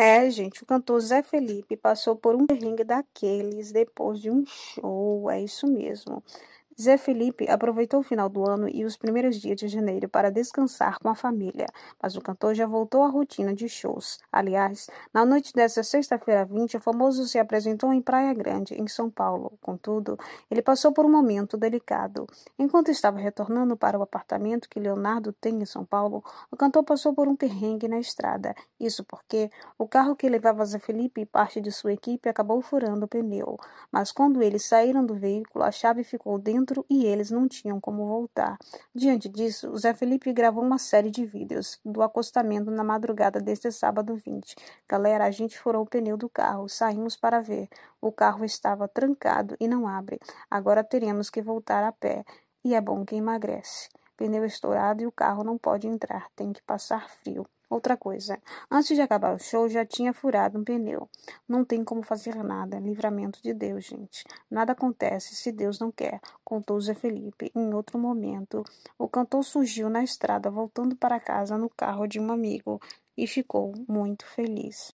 É, gente, o cantor Zé Felipe passou por um perrengue daqueles depois de um show, é isso mesmo. Zé Felipe aproveitou o final do ano e os primeiros dias de janeiro para descansar com a família, mas o cantor já voltou à rotina de shows. Aliás, na noite desta sexta-feira 20, o famoso se apresentou em Praia Grande, em São Paulo. Contudo, ele passou por um momento delicado. Enquanto estava retornando para o apartamento que Leonardo tem em São Paulo, o cantor passou por um perrengue na estrada. Isso porque o carro que levava Zé Felipe e parte de sua equipe acabou furando o pneu. Mas quando eles saíram do veículo, a chave ficou dentro encontro e eles não tinham como voltar. Diante disso, Zé Felipe gravou uma série de vídeos do acostamento na madrugada deste sábado 20. Galera, a gente furou o pneu do carro, saímos para ver. O carro estava trancado e não abre. Agora teremos que voltar a pé. E é bom que emagrece. Pneu estourado e o carro não pode entrar, tem que passar frio. Outra coisa, antes de acabar o show já tinha furado um pneu. Não tem como fazer nada, livramento de Deus, gente. Nada acontece se Deus não quer, contou Zé Felipe em outro momento. O cantor surgiu na estrada voltando para casa no carro de um amigo e ficou muito feliz.